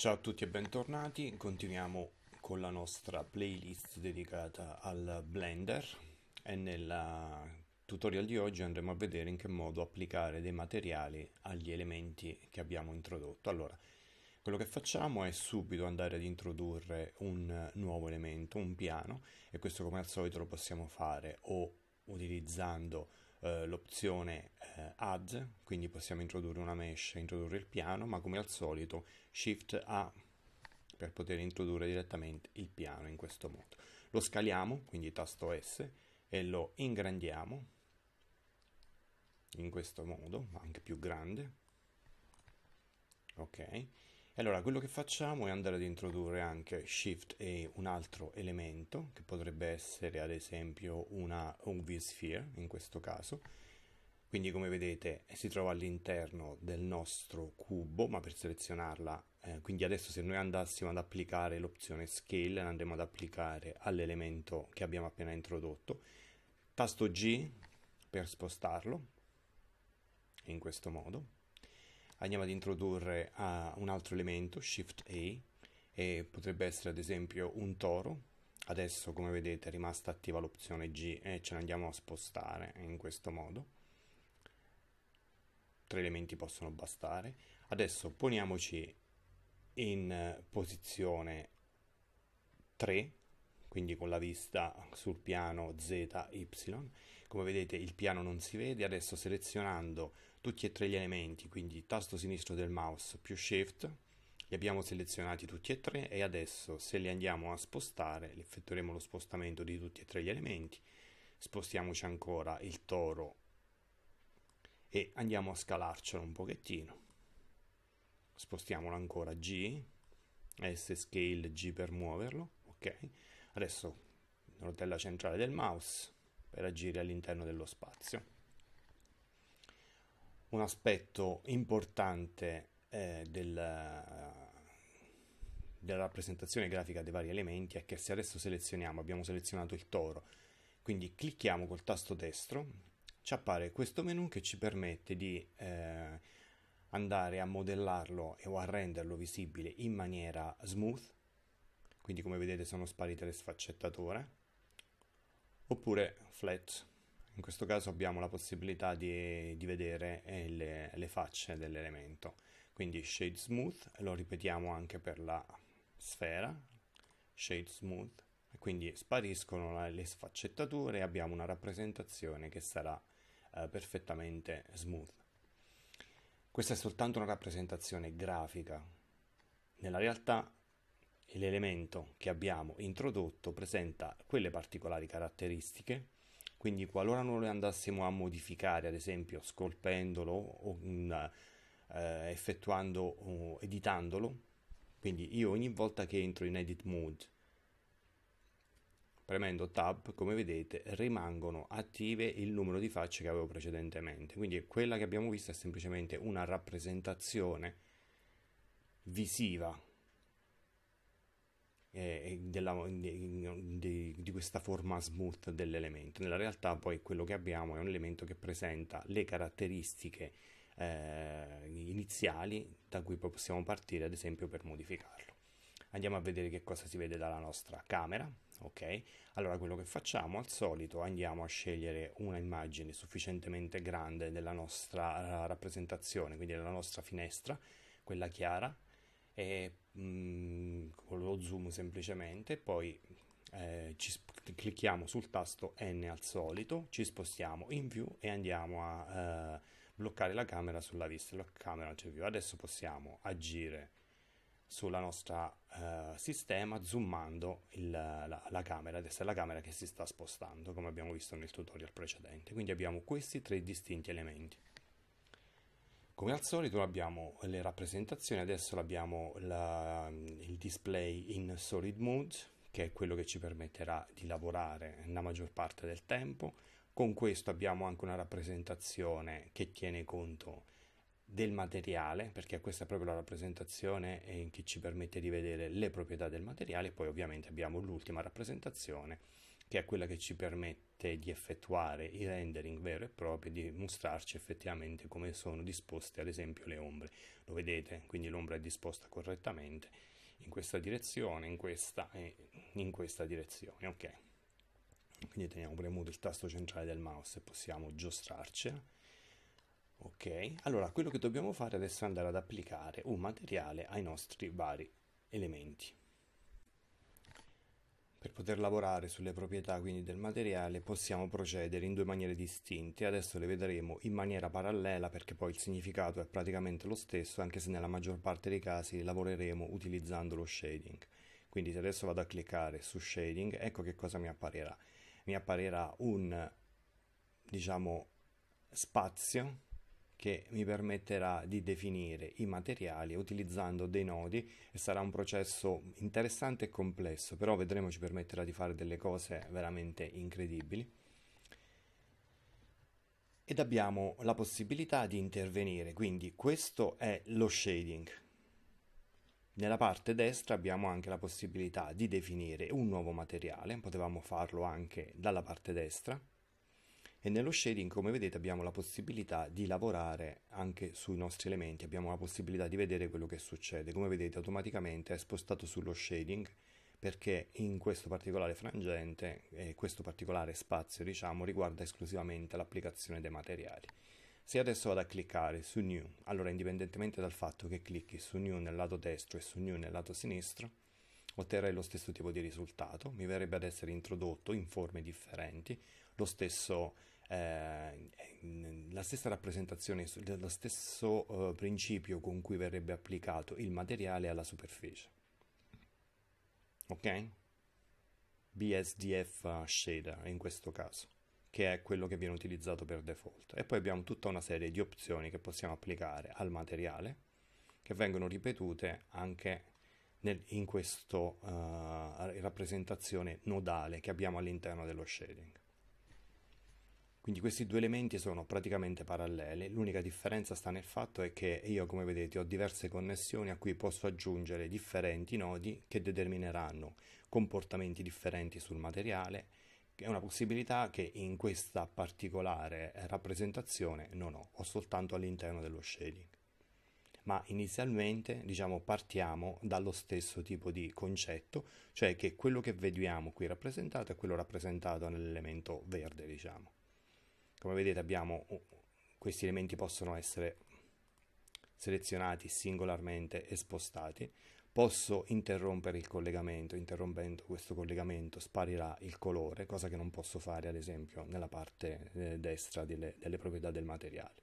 Ciao a tutti e bentornati, continuiamo con la nostra playlist dedicata al Blender e nel tutorial di oggi andremo a vedere in che modo applicare dei materiali agli elementi che abbiamo introdotto. Allora, quello che facciamo è subito andare ad introdurre un nuovo elemento, un piano, e questo come al solito lo possiamo fare o utilizzando eh, l'opzione eh, Add, quindi possiamo introdurre una mesh, introdurre il piano, ma come al solito Shift A per poter introdurre direttamente il piano in questo modo. Lo scaliamo, quindi tasto S, e lo ingrandiamo in questo modo, anche più grande. Ok allora, quello che facciamo è andare ad introdurre anche Shift e un altro elemento, che potrebbe essere ad esempio una, un Sphere, in questo caso. Quindi come vedete si trova all'interno del nostro cubo, ma per selezionarla, eh, quindi adesso se noi andassimo ad applicare l'opzione Scale, andremo ad applicare all'elemento che abbiamo appena introdotto. Tasto G per spostarlo, in questo modo andiamo ad introdurre a un altro elemento, Shift A, e potrebbe essere ad esempio un toro. Adesso come vedete è rimasta attiva l'opzione G e ce ne andiamo a spostare in questo modo. Tre elementi possono bastare. Adesso poniamoci in eh, posizione 3 quindi con la vista sul piano ZY. Come vedete il piano non si vede, adesso selezionando tutti e tre gli elementi, quindi tasto sinistro del mouse più Shift, li abbiamo selezionati tutti e tre e adesso se li andiamo a spostare, effettueremo lo spostamento di tutti e tre gli elementi, spostiamoci ancora il toro e andiamo a scalarcelo un pochettino, spostiamolo ancora G, S scale G per muoverlo, ok? Adesso rotella centrale del mouse per agire all'interno dello spazio. Un aspetto importante eh, del, della rappresentazione grafica dei vari elementi è che se adesso selezioniamo, abbiamo selezionato il toro, quindi clicchiamo col tasto destro, ci appare questo menu che ci permette di eh, andare a modellarlo o a renderlo visibile in maniera smooth, quindi come vedete sono sparite le sfaccettature, oppure flat. In questo caso abbiamo la possibilità di, di vedere eh, le, le facce dell'elemento. Quindi Shade Smooth, lo ripetiamo anche per la sfera, Shade Smooth, quindi spariscono le sfaccettature e abbiamo una rappresentazione che sarà eh, perfettamente smooth. Questa è soltanto una rappresentazione grafica. Nella realtà e l'elemento che abbiamo introdotto presenta quelle particolari caratteristiche, quindi qualora noi andassimo a modificare, ad esempio scolpendolo o in, eh, effettuando o editandolo, quindi io ogni volta che entro in edit mode premendo tab come vedete rimangono attive il numero di facce che avevo precedentemente quindi quella che abbiamo visto è semplicemente una rappresentazione visiva eh, della, di, di, questa forma smooth dell'elemento. Nella realtà poi quello che abbiamo è un elemento che presenta le caratteristiche eh, iniziali da cui poi possiamo partire ad esempio per modificarlo. Andiamo a vedere che cosa si vede dalla nostra camera, ok? Allora quello che facciamo al solito andiamo a scegliere una immagine sufficientemente grande della nostra eh, rappresentazione, quindi della nostra finestra, quella chiara, e mh, mhmm, con lo zoom semplicemente, poi eh, ci sp- clicchiamo sul tasto N al solito, ci spostiamo in view e andiamo a eh, bloccare la camera sulla vista, la camera c'è view. Adesso possiamo agire sulla nostra eh, sistema zoomando il, la, la, camera, adesso è la camera che si sta spostando come abbiamo visto nel tutorial precedente, quindi abbiamo questi tre distinti elementi. Come al solito abbiamo le rappresentazioni, adesso abbiamo la, il display in Solid Mode che è quello che ci permetterà di lavorare la maggior parte del tempo. Con questo abbiamo anche una rappresentazione che tiene conto del materiale, perché questa è proprio la rappresentazione eh, che ci permette di vedere le proprietà del materiale, poi ovviamente abbiamo l'ultima rappresentazione che è quella che ci permette di effettuare i rendering vero e proprio e di mostrarci effettivamente come sono disposte ad esempio le ombre. Lo vedete, quindi l'ombra è disposta correttamente in questa direzione, in questa e in questa direzione, ok? Quindi teniamo premuto il tasto centrale del mouse e possiamo giostrarcela. Ok, allora quello che dobbiamo fare adesso è andare ad applicare un materiale ai nostri vari elementi. Per poter lavorare sulle proprietà quindi del materiale possiamo procedere in due maniere distinte, adesso le vedremo in maniera parallela perché poi il significato è praticamente lo stesso anche se nella maggior parte dei casi lavoreremo utilizzando lo shading. Quindi se adesso vado a cliccare su shading ecco che cosa mi apparirà. Mi apparirà un diciamo spazio che mi permetterà di definire i materiali utilizzando dei nodi e sarà un processo interessante e complesso, però vedremo ci permetterà di fare delle cose veramente incredibili ed abbiamo la possibilità di intervenire, quindi questo è lo shading. Nella parte destra abbiamo anche la possibilità di definire un nuovo materiale, potevamo farlo anche dalla parte destra, e nello shading come vedete abbiamo la possibilità di lavorare anche sui nostri elementi abbiamo la possibilità di vedere quello che succede come vedete automaticamente è spostato sullo shading perché in questo particolare frangente e questo particolare spazio diciamo riguarda esclusivamente l'applicazione dei materiali se adesso vado a cliccare su new allora indipendentemente dal fatto che clicchi su new nel lato destro e su new nel lato sinistro otterrei lo stesso tipo di risultato mi verrebbe ad essere introdotto in forme differenti lo stesso eh, la stessa rappresentazione, lo stesso eh, principio con cui verrebbe applicato il materiale alla superficie. Ok? BSDF shader in questo caso, che è quello che viene utilizzato per default. E poi abbiamo tutta una serie di opzioni che possiamo applicare al materiale, che vengono ripetute anche nel, in questa uh, eh, rappresentazione nodale che abbiamo all'interno dello shading. Quindi questi due elementi sono praticamente paralleli, l'unica differenza sta nel fatto è che io come vedete ho diverse connessioni a cui posso aggiungere differenti nodi che determineranno comportamenti differenti sul materiale, è una possibilità che in questa particolare rappresentazione non ho, ho soltanto all'interno dello shading. Ma inizialmente diciamo partiamo dallo stesso tipo di concetto, cioè che quello che vediamo qui rappresentato è quello rappresentato nell'elemento verde, diciamo come vedete abbiamo questi elementi possono essere selezionati singolarmente e spostati posso interrompere il collegamento interrompendo questo collegamento sparirà il colore cosa che non posso fare ad esempio nella parte eh, destra delle, delle proprietà del materiale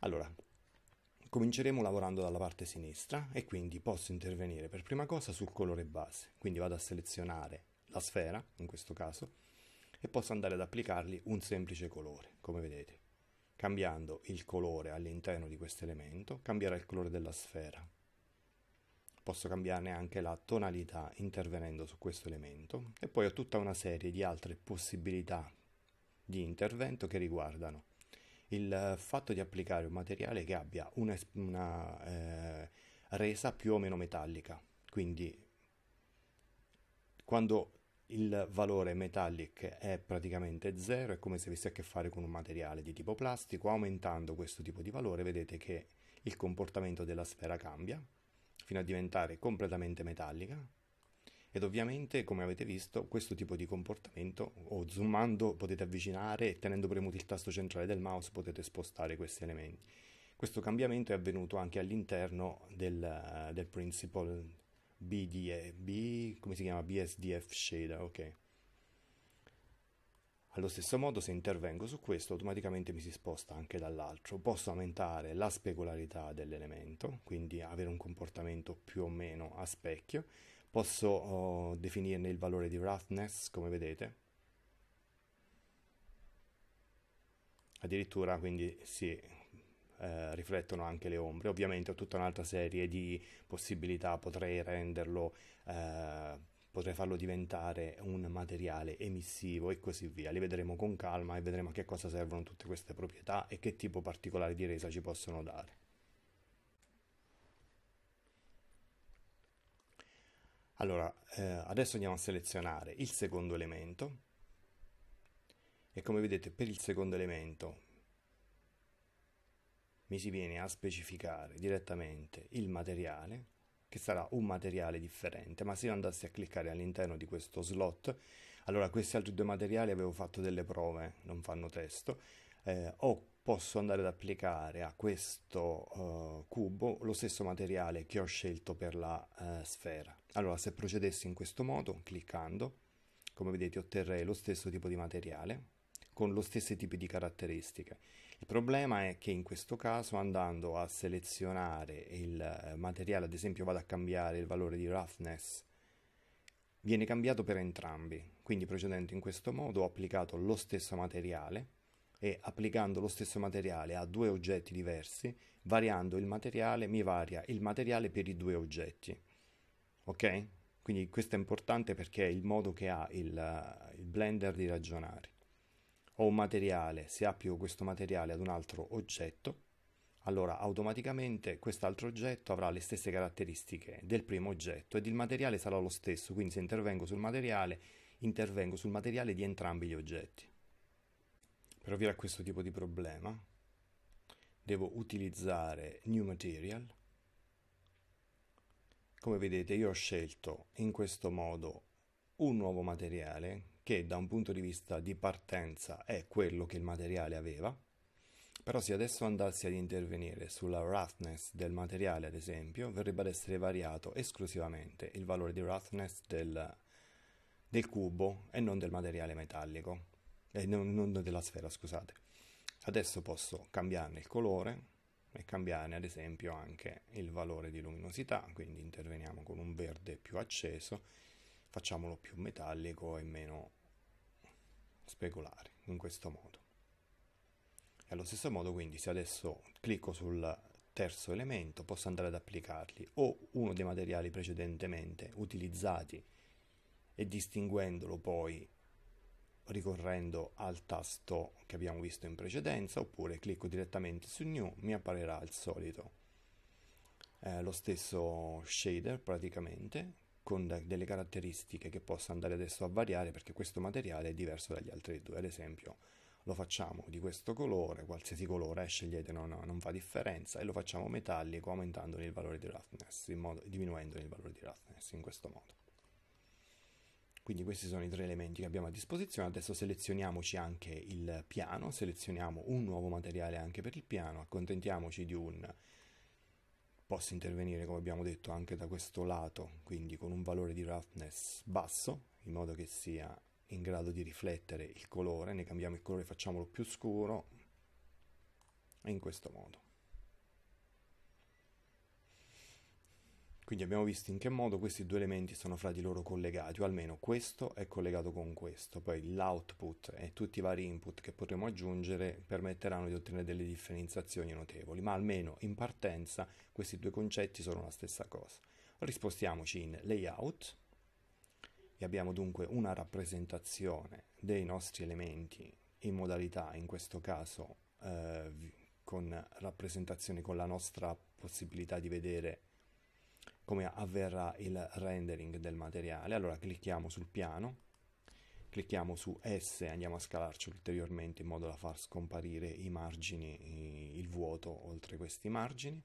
allora cominceremo lavorando dalla parte sinistra e quindi posso intervenire per prima cosa sul colore base quindi vado a selezionare la sfera in questo caso e posso andare ad applicargli un semplice colore, come vedete. Cambiando il colore all'interno di questo elemento, cambierà il colore della sfera. Posso cambiarne anche la tonalità intervenendo su questo elemento e poi ho tutta una serie di altre possibilità di intervento che riguardano il eh, fatto di applicare un materiale che abbia una, una eh, resa più o meno metallica. Quindi quando il valore metallic è praticamente zero, è come se avesse a che fare con un materiale di tipo plastico, aumentando questo tipo di valore vedete che il comportamento della sfera cambia fino a diventare completamente metallica ed ovviamente come avete visto questo tipo di comportamento o zoomando potete avvicinare e tenendo premuto il tasto centrale del mouse potete spostare questi elementi. Questo cambiamento è avvenuto anche all'interno del, del principle BDE, B, come si chiama? BSDF shader, ok. Allo stesso modo se intervengo su questo automaticamente mi si sposta anche dall'altro, posso aumentare la specularità dell'elemento, quindi avere un comportamento più o meno a specchio, posso oh, definirne il valore di roughness come vedete, addirittura quindi si eh, riflettono anche le ombre. Ovviamente ho tutta un'altra serie di possibilità, potrei renderlo, eh, potrei farlo diventare un materiale emissivo e così via. Li vedremo con calma e vedremo a che cosa servono tutte queste proprietà e che tipo particolare di resa ci possono dare. Allora, eh, adesso andiamo a selezionare il secondo elemento e come vedete per il secondo elemento mi si viene a specificare direttamente il materiale, che sarà un materiale differente, ma se io andassi a cliccare all'interno di questo slot, allora questi altri due materiali avevo fatto delle prove, non fanno testo, eh, o posso andare ad applicare a questo uh, cubo lo stesso materiale che ho scelto per la uh, sfera. Allora se procedessi in questo modo, cliccando, come vedete otterrei lo stesso tipo di materiale, con lo stesso tipo di caratteristiche. Il problema è che in questo caso andando a selezionare il eh, materiale, ad esempio vado a cambiare il valore di roughness, viene cambiato per entrambi, quindi procedendo in questo modo ho applicato lo stesso materiale e applicando lo stesso materiale a due oggetti diversi, variando il materiale, mi varia il materiale per i due oggetti. Ok? Quindi questo è importante perché è il modo che ha il, eh, il Blender di ragionare ho un materiale, se applico questo materiale ad un altro oggetto, allora automaticamente quest'altro oggetto avrà le stesse caratteristiche del primo oggetto ed il materiale sarà lo stesso, quindi se intervengo sul materiale, intervengo sul materiale di entrambi gli oggetti. Per ovviare a questo tipo di problema devo utilizzare New Material. Come vedete io ho scelto in questo modo un nuovo materiale che da un punto di vista di partenza è quello che il materiale aveva, però se adesso andassi ad intervenire sulla roughness del materiale, ad esempio, verrebbe ad essere variato esclusivamente il valore di roughness del, del cubo e non del materiale metallico, e non, non della sfera, scusate. Adesso posso cambiarne il colore e cambiarne ad esempio anche il valore di luminosità, quindi interveniamo con un verde più acceso facciamolo più metallico e meno speculare in questo modo. E allo stesso modo quindi se adesso clicco sul terzo elemento posso andare ad applicarli o uno dei materiali precedentemente utilizzati e distinguendolo poi ricorrendo al tasto che abbiamo visto in precedenza oppure clicco direttamente su New mi apparirà il solito eh, lo stesso shader praticamente con delle caratteristiche che possa andare adesso a variare perché questo materiale è diverso dagli altri due, ad esempio lo facciamo di questo colore, qualsiasi colore eh, scegliete no, no, non fa differenza e lo facciamo metallico aumentandone il valore di roughness, in modo, diminuendone il valore di roughness in questo modo. Quindi questi sono i tre elementi che abbiamo a disposizione, adesso selezioniamoci anche il piano, selezioniamo un nuovo materiale anche per il piano, accontentiamoci di un possa intervenire, come abbiamo detto, anche da questo lato, quindi con un valore di roughness basso, in modo che sia in grado di riflettere il colore, ne cambiamo il colore, facciamolo più scuro, in questo modo. Quindi abbiamo visto in che modo questi due elementi sono fra di loro collegati, o almeno questo è collegato con questo, poi l'output e tutti i vari input che potremo aggiungere permetteranno di ottenere delle differenziazioni notevoli, ma almeno in partenza questi due concetti sono la stessa cosa. Rispostiamoci in layout e abbiamo dunque una rappresentazione dei nostri elementi in modalità, in questo caso eh, con rappresentazione con la nostra possibilità di vedere come avverrà il rendering del materiale. Allora clicchiamo sul piano, clicchiamo su S e andiamo a scalarci ulteriormente in modo da far scomparire i margini, il vuoto oltre questi margini.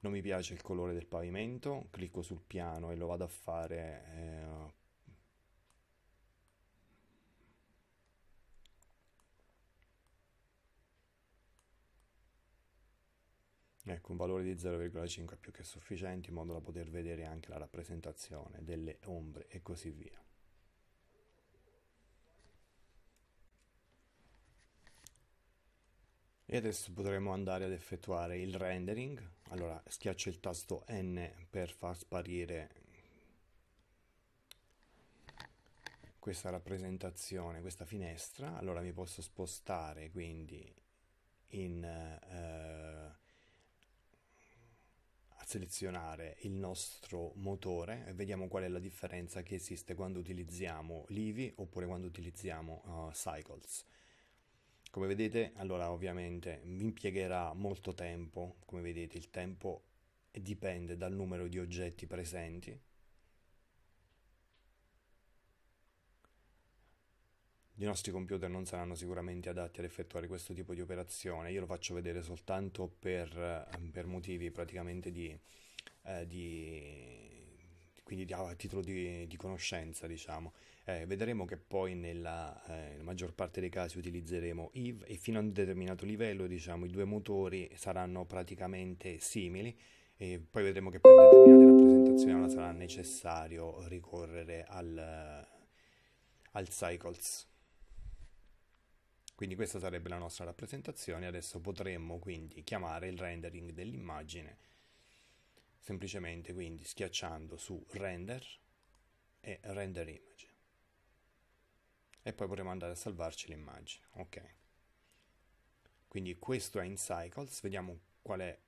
Non mi piace il colore del pavimento, clicco sul piano e lo vado a fare eh, Ecco, un valore di 0,5 è più che sufficiente in modo da poter vedere anche la rappresentazione delle ombre e così via. E adesso potremo andare ad effettuare il rendering. Allora schiaccio il tasto N per far sparire questa rappresentazione, questa finestra. Allora mi posso spostare quindi selezionare il nostro motore e vediamo qual è la differenza che esiste quando utilizziamo Livi oppure quando utilizziamo uh, Cycles. Come vedete, allora ovviamente mi impiegherà molto tempo, come vedete il tempo dipende dal numero di oggetti presenti I nostri computer non saranno sicuramente adatti ad effettuare questo tipo di operazione, io lo faccio vedere soltanto per, ehm, per motivi praticamente di, eh, di quindi a titolo di, di conoscenza, diciamo. Eh, vedremo che poi nella, eh, nella, maggior parte dei casi utilizzeremo IV e fino a un determinato livello, diciamo, i due motori saranno praticamente simili e poi vedremo che per determinate rappresentazioni non sarà necessario ricorrere al, al Cycles. Quindi questa sarebbe la nostra rappresentazione, adesso potremmo quindi chiamare il rendering dell'immagine semplicemente quindi schiacciando su render e render image e poi potremo andare a salvarci l'immagine ok quindi questo è in cycles vediamo qual è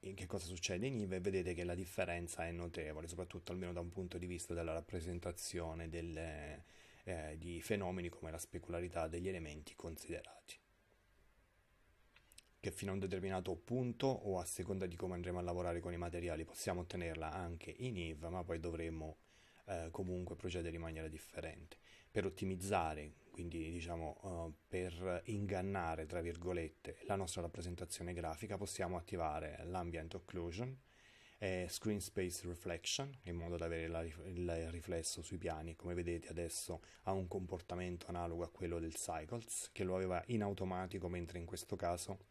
che cosa succede in IVE vedete che la differenza è notevole soprattutto almeno da un punto di vista della rappresentazione delle, eh, di fenomeni come la specularità degli elementi considerati che fino a un determinato punto o a seconda di come andremo a lavorare con i materiali possiamo ottenerla anche in IV, ma poi dovremo eh, comunque procedere in maniera differente. Per ottimizzare, quindi diciamo eh, per ingannare, tra virgolette, la nostra rappresentazione grafica possiamo attivare l'ambient occlusion, eh, Screen Space Reflection, in modo da avere la, il riflesso sui piani, come vedete adesso ha un comportamento analogo a quello del Cycles, che lo aveva in automatico, mentre in questo caso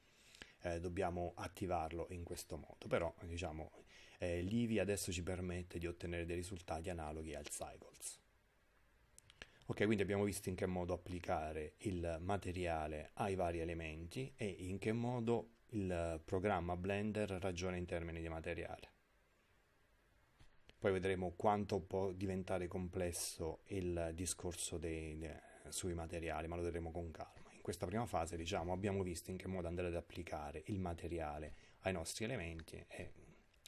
eh, dobbiamo attivarlo in questo modo. Però, diciamo, eh, l'IVI adesso ci permette di ottenere dei risultati analoghi al Cycles. Ok, quindi abbiamo visto in che modo applicare il materiale ai vari elementi e in che modo il programma Blender ragiona in termini di materiale. Poi vedremo quanto può diventare complesso il discorso dei, de, sui materiali, ma lo vedremo con calma. In questa prima fase, diciamo, abbiamo visto in che modo andare ad applicare il materiale ai nostri elementi e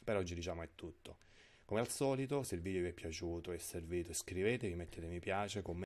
per oggi diciamo è tutto. Come al solito, se il video vi è piaciuto e servito, iscrivetevi, mettete mi piace, commentate.